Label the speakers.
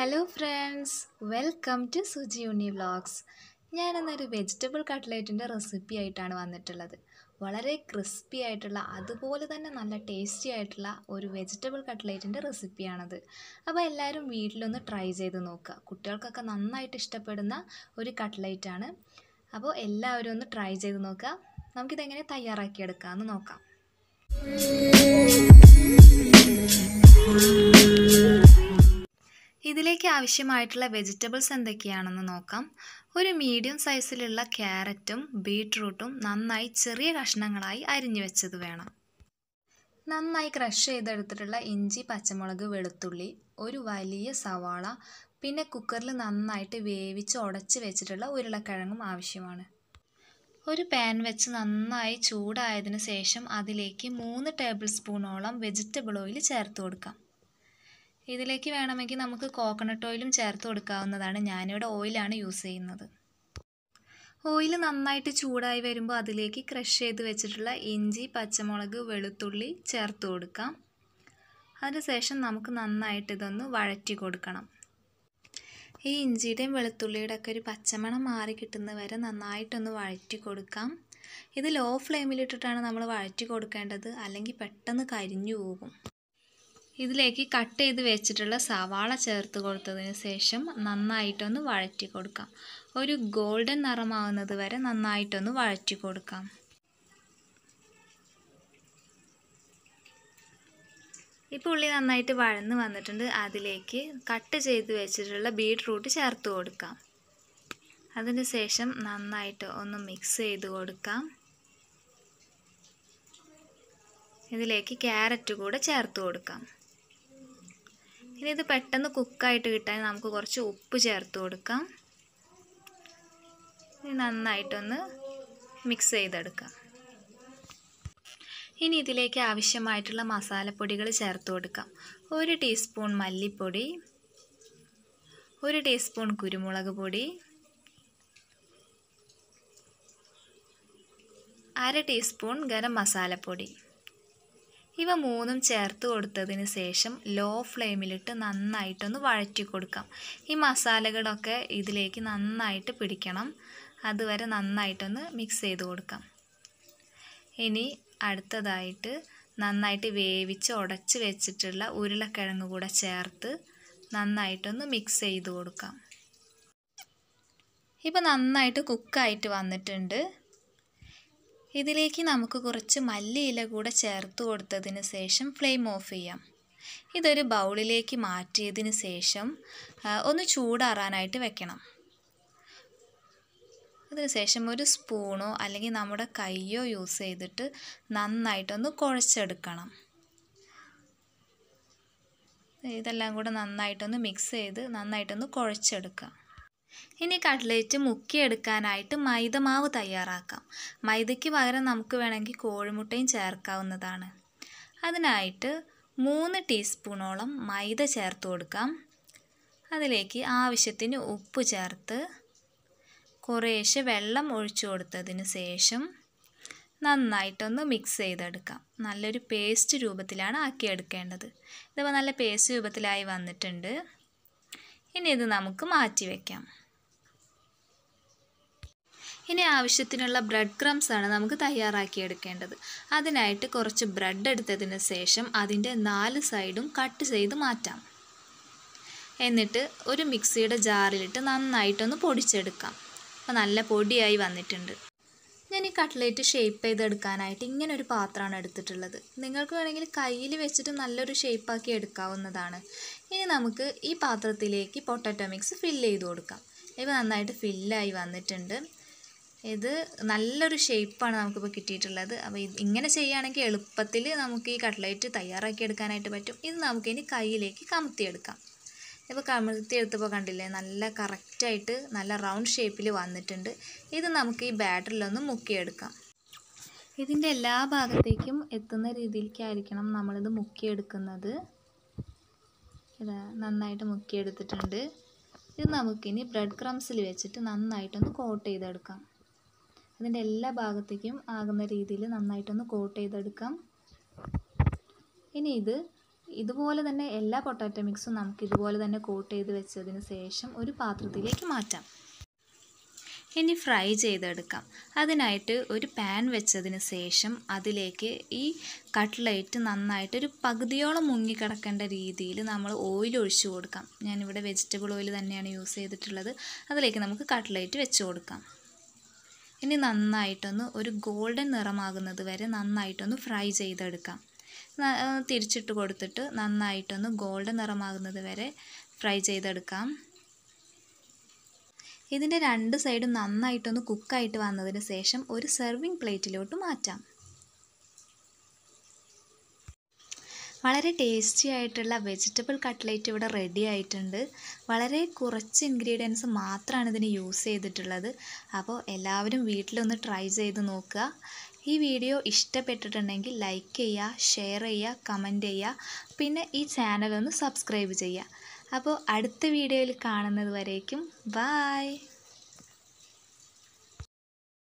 Speaker 1: hello friends welcome to Suji യൂണി vlogs ഞാനിന്നൊരു vegetable കട്ട്ലേറ്റിൻ്റെ റെസിപ്പി ആയിട്ടാണ് വന്നിട്ടുള്ളത് വളരെ ക്രിസ്പി ആയിട്ടുള്ള അതുപോലെ തന്നെ നല്ല ടേസ്റ്റി ആയിട്ടുള്ള ഒരു വെജിറ്റബിൾ കട്ട്ലേറ്റിൻ്റെ റെസിപ്പിയാണത് അപ്പോൾ എല്ലാവരും വീട്ടിലൊന്ന് ട്രൈ ചെയ്ത് നോക്കുക കുട്ടികൾക്കൊക്കെ നന്നായിട്ട് ഇഷ്ടപ്പെടുന്ന ഒരു കട്ട്ലേറ്റാണ് അപ്പോൾ എല്ലാവരും ഒന്ന് ട്രൈ ചെയ്ത് നോക്കുക നമുക്കിതെങ്ങനെ തയ്യാറാക്കിയെടുക്കാമെന്ന് നോക്കാം ഇതിലേക്ക് ആവശ്യമായിട്ടുള്ള വെജിറ്റബിൾസ് എന്തൊക്കെയാണെന്ന് നോക്കാം ഒരു മീഡിയം സൈസിലുള്ള ക്യാരറ്റും ബീട്രൂട്ടും നന്നായി ചെറിയ കഷ്ണങ്ങളായി അരിഞ്ഞു വെച്ചത് വേണം നന്നായി ക്രഷ് ചെയ്തെടുത്തിട്ടുള്ള ഇഞ്ചി പച്ചമുളക് വെളുത്തുള്ളി ഒരു വലിയ സവാള പിന്നെ കുക്കറിൽ നന്നായിട്ട് വേവിച്ച് ഉടച്ച് വെച്ചിട്ടുള്ള ഉരുളക്കിഴങ്ങും ആവശ്യമാണ് ഒരു പാൻ വെച്ച് നന്നായി ചൂടായതിനു ശേഷം അതിലേക്ക് മൂന്ന് ടേബിൾ സ്പൂണോളം വെജിറ്റബിൾ ഓയിൽ ചേർത്ത് കൊടുക്കാം ഇതിലേക്ക് വേണമെങ്കിൽ നമുക്ക് കോക്കനട്ട് ഓയിലും ചേർത്ത് കൊടുക്കാവുന്നതാണ് ഞാനിവിടെ ഓയിലാണ് യൂസ് ചെയ്യുന്നത് ഓയിൽ നന്നായിട്ട് ചൂടായി വരുമ്പോൾ അതിലേക്ക് ക്രഷ് ചെയ്ത് വെച്ചിട്ടുള്ള ഇഞ്ചി പച്ചമുളക് വെളുത്തുള്ളി ചേർത്ത് കൊടുക്കാം അതിനുശേഷം നമുക്ക് നന്നായിട്ട് ഇതൊന്ന് വഴറ്റി കൊടുക്കണം ഈ ഇഞ്ചിയുടെയും വെളുത്തുള്ളിയുടെ ഒക്കെ ഒരു പച്ചമണം മാറി കിട്ടുന്ന വരെ നന്നായിട്ടൊന്ന് വഴറ്റി കൊടുക്കാം ഇത് ലോ ഫ്ലെയിമിലിട്ടിട്ടാണ് നമ്മൾ വഴറ്റി കൊടുക്കേണ്ടത് അല്ലെങ്കിൽ പെട്ടെന്ന് കരിഞ്ഞു പോകും ഇതിലേക്ക് കട്ട് ചെയ്ത് വെച്ചിട്ടുള്ള സവാള ചേർത്ത് കൊടുത്തതിന് ശേഷം നന്നായിട്ടൊന്ന് വഴറ്റി കൊടുക്കാം ഒരു ഗോൾഡൻ നിറമാവുന്നത് വരെ നന്നായിട്ടൊന്ന് വഴറ്റി കൊടുക്കാം ഇപ്പോൾ ഉള്ളി നന്നായിട്ട് വഴന്ന് വന്നിട്ടുണ്ട് അതിലേക്ക് കട്ട് ചെയ്ത് വെച്ചിട്ടുള്ള ബീട്രൂട്ട് ചേർത്ത് കൊടുക്കാം അതിന് ശേഷം നന്നായിട്ട് ഒന്ന് മിക്സ് ചെയ്ത് കൊടുക്കാം ഇതിലേക്ക് ക്യാരറ്റ് കൂടെ ചേർത്ത് കൊടുക്കാം ഇനി ഇത് പെട്ടെന്ന് കുക്കായിട്ട് കിട്ടാൻ നമുക്ക് കുറച്ച് ഉപ്പ് ചേർത്ത് കൊടുക്കാം ഇനി നന്നായിട്ടൊന്ന് മിക്സ് ചെയ്തെടുക്കാം ഇനി ഇതിലേക്ക് ആവശ്യമായിട്ടുള്ള മസാലപ്പൊടികൾ ചേർത്ത് കൊടുക്കാം ഒരു ടീസ്പൂൺ മല്ലിപ്പൊടി ഒരു ടീസ്പൂൺ കുരുമുളക് പൊടി അര ടീസ്പൂൺ ഗരം മസാലപ്പൊടി ഇവ മൂന്നും ചേർത്ത് കൊടുത്തതിന് ശേഷം ലോ ഫ്ലെയിമിലിട്ട് നന്നായിട്ടൊന്ന് വഴറ്റി കൊടുക്കാം ഈ മസാലകളൊക്കെ ഇതിലേക്ക് നന്നായിട്ട് പിടിക്കണം അതുവരെ നന്നായിട്ടൊന്ന് മിക്സ് ചെയ്ത് കൊടുക്കാം ഇനി അടുത്തതായിട്ട് നന്നായിട്ട് വേവിച്ച് ഉടച്ച് വെച്ചിട്ടുള്ള ഉരുളക്കിഴങ്ങ് കൂടെ ചേർത്ത് നന്നായിട്ടൊന്ന് മിക്സ് ചെയ്ത് കൊടുക്കാം ഇപ്പം നന്നായിട്ട് കുക്കായിട്ട് വന്നിട്ടുണ്ട് ഇതിലേക്ക് നമുക്ക് കുറച്ച് മല്ലിയില കൂടെ ചേർത്ത് കൊടുത്തതിന് ശേഷം ഫ്ലെയിം ഓഫ് ചെയ്യാം ഇതൊരു ബൗളിലേക്ക് മാറ്റിയതിന് ശേഷം ഒന്ന് ചൂടാറാനായിട്ട് വെക്കണം അതിനുശേഷം ഒരു സ്പൂണോ അല്ലെങ്കിൽ നമ്മുടെ കൈയോ യൂസ് ചെയ്തിട്ട് നന്നായിട്ടൊന്ന് കുഴച്ചെടുക്കണം ഇതെല്ലാം കൂടെ നന്നായിട്ടൊന്ന് മിക്സ് ചെയ്ത് നന്നായിട്ടൊന്ന് കുഴച്ചെടുക്കുക ഇനി കട്ട്ലേറ്റ് മുക്കിയെടുക്കാനായിട്ട് മൈദമാവ് തയ്യാറാക്കാം മൈദയ്ക്ക് പകരം നമുക്ക് വേണമെങ്കിൽ കോഴിമുട്ടയും ചേർക്കാവുന്നതാണ് അതിനായിട്ട് മൂന്ന് ടീസ്പൂണോളം മൈദ ചേർത്ത് കൊടുക്കാം അതിലേക്ക് ആവശ്യത്തിന് ഉപ്പ് ചേർത്ത് കുറേശ്ശെ വെള്ളം ഒഴിച്ചു കൊടുത്തതിന് ശേഷം നന്നായിട്ടൊന്ന് മിക്സ് ചെയ്തെടുക്കാം നല്ലൊരു പേസ്റ്റ് രൂപത്തിലാണ് ആക്കിയെടുക്കേണ്ടത് ഇതിപ്പോൾ നല്ല പേസ്റ്റ് രൂപത്തിലായി വന്നിട്ടുണ്ട് ഇനി ഇത് നമുക്ക് മാറ്റി വയ്ക്കാം ഇനി ആവശ്യത്തിനുള്ള ബ്രെഡ് ക്രംസ് ആണ് നമുക്ക് തയ്യാറാക്കിയെടുക്കേണ്ടത് അതിനായിട്ട് കുറച്ച് ബ്രെഡ് എടുത്തതിന് ശേഷം അതിൻ്റെ നാല് സൈഡും കട്ട് ചെയ്ത് മാറ്റാം എന്നിട്ട് ഒരു മിക്സിയുടെ ജാറിലിട്ട് നന്നായിട്ടൊന്ന് പൊടിച്ചെടുക്കാം അപ്പോൾ നല്ല പൊടിയായി വന്നിട്ടുണ്ട് ഞാൻ ഈ കട്ട്ലേറ്റ് ഷേപ്പ് ചെയ്തെടുക്കാനായിട്ട് ഇങ്ങനെ ഒരു പാത്രമാണ് എടുത്തിട്ടുള്ളത് നിങ്ങൾക്ക് വേണമെങ്കിൽ കയ്യിൽ വെച്ചിട്ട് നല്ലൊരു ഷേപ്പാക്കി എടുക്കാവുന്നതാണ് ഇനി നമുക്ക് ഈ പാത്രത്തിലേക്ക് പൊട്ടറ്റോ മിക്സ് ഫില്ല് ചെയ്ത് കൊടുക്കാം ഇവ നന്നായിട്ട് ഫില്ലായി വന്നിട്ടുണ്ട് ഇത് നല്ലൊരു ഷേപ്പാണ് നമുക്കിപ്പോൾ കിട്ടിയിട്ടുള്ളത് അപ്പോൾ ഇങ്ങനെ ചെയ്യുകയാണെങ്കിൽ എളുപ്പത്തിൽ നമുക്ക് ഈ കട്ട്ലേറ്റ് തയ്യാറാക്കി എടുക്കാനായിട്ട് പറ്റും ഇത് നമുക്കിനി കയ്യിലേക്ക് കമത്തിയെടുക്കാം ഇപ്പോൾ കമഴ്ത്തി എടുത്തപ്പോൾ കണ്ടില്ലേ നല്ല കറക്റ്റായിട്ട് നല്ല റൗണ്ട് ഷേപ്പിൽ വന്നിട്ടുണ്ട് ഇത് നമുക്ക് ഈ ബാറ്ററിലൊന്ന് മുക്കിയെടുക്കാം ഇതിൻ്റെ എല്ലാ ഭാഗത്തേക്കും എത്തുന്ന രീതിയിലേക്കായിരിക്കണം നമ്മളിത് മുക്കിയെടുക്കുന്നത് ഇതാ നന്നായിട്ട് മുക്കിയെടുത്തിട്ടുണ്ട് ഇത് നമുക്കിനി ബ്രെഡ് ക്രംസിൽ വെച്ചിട്ട് നന്നായിട്ടൊന്ന് കോട്ട് ചെയ്തെടുക്കാം അതിൻ്റെ എല്ലാ ഭാഗത്തേക്കും ആകുന്ന രീതിയിൽ നന്നായിട്ടൊന്ന് കോട്ട് ചെയ്തെടുക്കാം ഇനി ഇത് ഇതുപോലെ തന്നെ എല്ലാ പൊട്ടാറ്റോ മിക്സും നമുക്ക് ഇതുപോലെ തന്നെ കോട്ട് ചെയ്ത് വെച്ചതിന് ശേഷം ഒരു പാത്രത്തിലേക്ക് മാറ്റാം ഇനി ഫ്രൈ ചെയ്തെടുക്കാം അതിനായിട്ട് ഒരു പാൻ വെച്ചതിന് ശേഷം അതിലേക്ക് ഈ കട്ട്ലേറ്റ് നന്നായിട്ട് ഒരു പകുതിയോളം മുങ്ങിക്കിടക്കേണ്ട രീതിയിൽ നമ്മൾ ഓയിൽ ഒഴിച്ചു കൊടുക്കാം ഞാനിവിടെ വെജിറ്റബിൾ ഓയിൽ തന്നെയാണ് യൂസ് ചെയ്തിട്ടുള്ളത് അതിലേക്ക് നമുക്ക് കട്ട്ലേറ്റ് വെച്ച് കൊടുക്കാം ഇനി നന്നായിട്ടൊന്ന് ഒരു ഗോൾഡൻ നിറമാകുന്നത് വരെ നന്നായിട്ടൊന്ന് ഫ്രൈ ചെയ്തെടുക്കാം തിരിച്ചിട്ട് കൊടുത്തിട്ട് നന്നായിട്ടൊന്ന് ഗോൾഡൻ നിറമാകുന്നത് വരെ ഫ്രൈ ചെയ്തെടുക്കാം ഇതിൻ്റെ രണ്ട് സൈഡും നന്നായിട്ടൊന്ന് കുക്കായിട്ട് വന്നതിന് ശേഷം ഒരു സെർവിങ് പ്ലേറ്റിലോട്ട് മാറ്റാം വളരെ ടേസ്റ്റി ആയിട്ടുള്ള വെജിറ്റബിൾ കട്ട്ലേറ്റ് ഇവിടെ റെഡി ആയിട്ടുണ്ട് വളരെ കുറച്ച് ഇൻഗ്രീഡിയൻസ് മാത്രമാണ് ഇതിന് യൂസ് ചെയ്തിട്ടുള്ളത് അപ്പോൾ എല്ലാവരും വീട്ടിലൊന്ന് ട്രൈ ചെയ്ത് നോക്കുക ഈ വീഡിയോ ഇഷ്ടപ്പെട്ടിട്ടുണ്ടെങ്കിൽ ലൈക്ക് ചെയ്യുക ഷെയർ ചെയ്യുക കമൻറ്റ് ചെയ്യുക പിന്നെ ഈ ചാനൽ ഒന്ന് സബ്സ്ക്രൈബ് ചെയ്യുക അപ്പോൾ അടുത്ത വീഡിയോയിൽ കാണുന്നത് വരേക്കും ബായ്